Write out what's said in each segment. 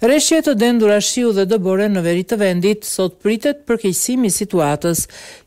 Reshje të dendura shiu dhe dëbore në veri të vendit sot pritet për keqësimi situatës.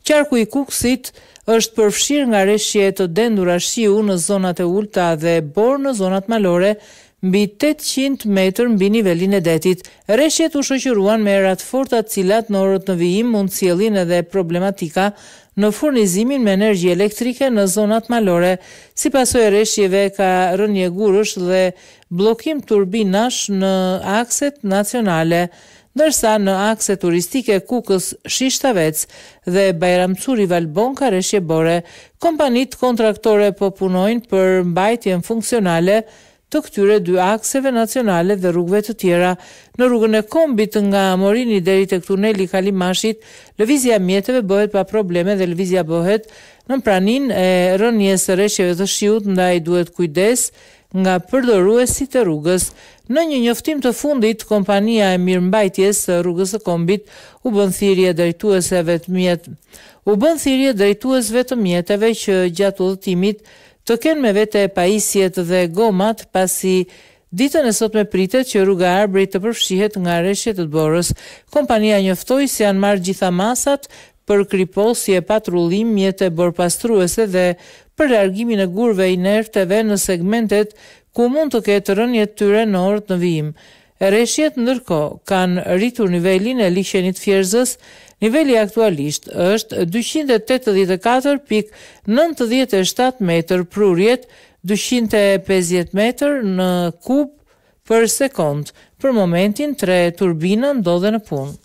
Qarku i Kuksit është përfshirë nga reshje të dendura shiu në zonat e ulta dhe borë në zonat malore, mbi 800 metër mbi nivelin e detit. Reshjet u shoqëruan me erat të cilat në orët në vijim mund cilin edhe problematika në furnizimin me energji elektrike në zonat malore. Si paso e reshjeve ka rënje gurësh dhe blokim turbinash në akset nacionale, nërsa në akset turistike kukës Shishtavec dhe Bajramcuri Valbon ka reshje bore, kompanit kontraktore po punojnë për mbajtjen funksionale të këtyre dy akseve nacionale dhe rrugëve të tjera. Në rrugën e kombit nga Morini deri tek tuneli Kalimashit, lëvizja e mjeteve bëhet pa probleme dhe lëvizja bëhet në praninë e rënies së rreshjeve të shiut, ndaj duhet kujdes nga përdoruesit e rrugës. Në një njoftim të fundit, kompania e mirëmbajtjes së rrugës së kombit u bën thirrje drejtuesve të mjetë. U bën thirrje drejtuesve të mjeteve që gjatë udhëtimit të kenë me vete pajisjet dhe gomat pasi Ditën e sot me pritet që rruga arbrit të përfshihet nga reshjet të borës. Kompania njoftoi se si janë marrë gjitha masat për kriposje, patrullim, mjete borpastruese dhe për largimin e gurve inerteve në segmentet ku mund të ketë rënje të tyre në orët në vijim. Reshjet ndërko kanë rritur nivelin e liçenit fjerzës. Niveli aktualisht është 284.97 metër prurjet, 250 metër në kub për sekond. Për momentin tre turbina ndodhe në punë.